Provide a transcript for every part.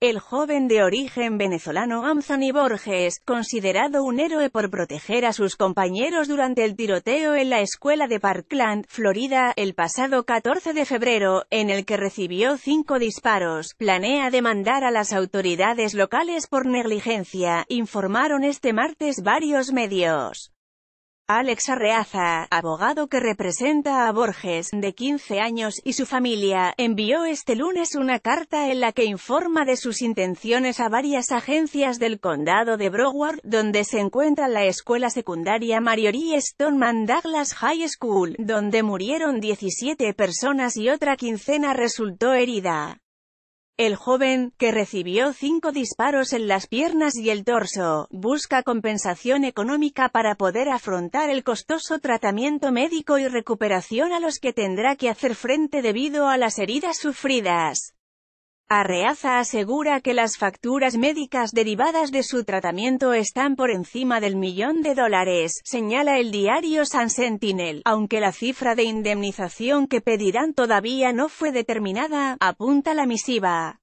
El joven de origen venezolano Anthony Borges, considerado un héroe por proteger a sus compañeros durante el tiroteo en la escuela de Parkland, Florida, el pasado 14 de febrero, en el que recibió cinco disparos, planea demandar a las autoridades locales por negligencia, informaron este martes varios medios. Alex Arreaza, abogado que representa a Borges, de 15 años, y su familia, envió este lunes una carta en la que informa de sus intenciones a varias agencias del condado de Broward, donde se encuentra la escuela secundaria Mariori Stoneman Douglas High School, donde murieron 17 personas y otra quincena resultó herida. El joven, que recibió cinco disparos en las piernas y el torso, busca compensación económica para poder afrontar el costoso tratamiento médico y recuperación a los que tendrá que hacer frente debido a las heridas sufridas. Arreaza asegura que las facturas médicas derivadas de su tratamiento están por encima del millón de dólares, señala el diario San Sentinel, aunque la cifra de indemnización que pedirán todavía no fue determinada, apunta la misiva.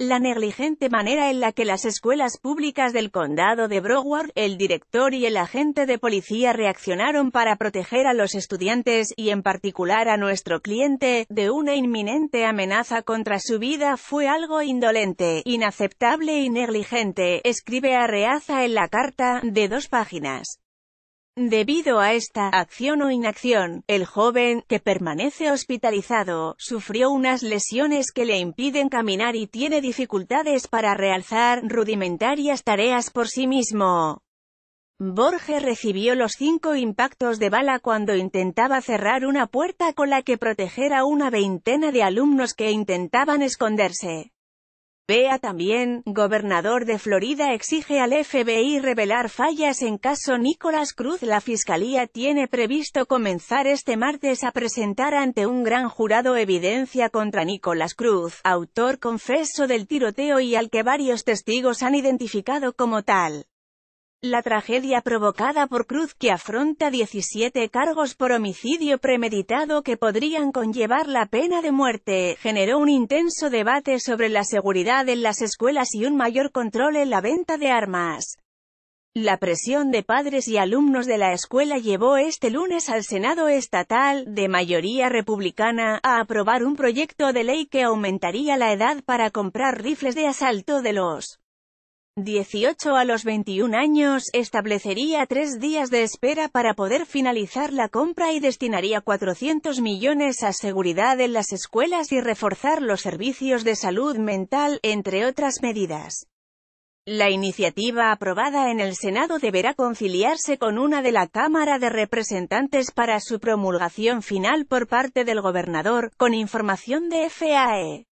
La negligente manera en la que las escuelas públicas del condado de Broward, el director y el agente de policía reaccionaron para proteger a los estudiantes, y en particular a nuestro cliente, de una inminente amenaza contra su vida fue algo indolente, inaceptable y negligente, escribe Arreaza en la carta, de dos páginas. Debido a esta acción o inacción, el joven, que permanece hospitalizado, sufrió unas lesiones que le impiden caminar y tiene dificultades para realzar rudimentarias tareas por sí mismo. Borges recibió los cinco impactos de bala cuando intentaba cerrar una puerta con la que proteger a una veintena de alumnos que intentaban esconderse. Vea también, gobernador de Florida exige al FBI revelar fallas en caso Nicolás Cruz. La Fiscalía tiene previsto comenzar este martes a presentar ante un gran jurado evidencia contra Nicolás Cruz, autor confeso del tiroteo y al que varios testigos han identificado como tal. La tragedia provocada por Cruz que afronta 17 cargos por homicidio premeditado que podrían conllevar la pena de muerte, generó un intenso debate sobre la seguridad en las escuelas y un mayor control en la venta de armas. La presión de padres y alumnos de la escuela llevó este lunes al Senado estatal, de mayoría republicana, a aprobar un proyecto de ley que aumentaría la edad para comprar rifles de asalto de los 18 a los 21 años, establecería tres días de espera para poder finalizar la compra y destinaría 400 millones a seguridad en las escuelas y reforzar los servicios de salud mental, entre otras medidas. La iniciativa aprobada en el Senado deberá conciliarse con una de la Cámara de Representantes para su promulgación final por parte del gobernador, con información de FAE.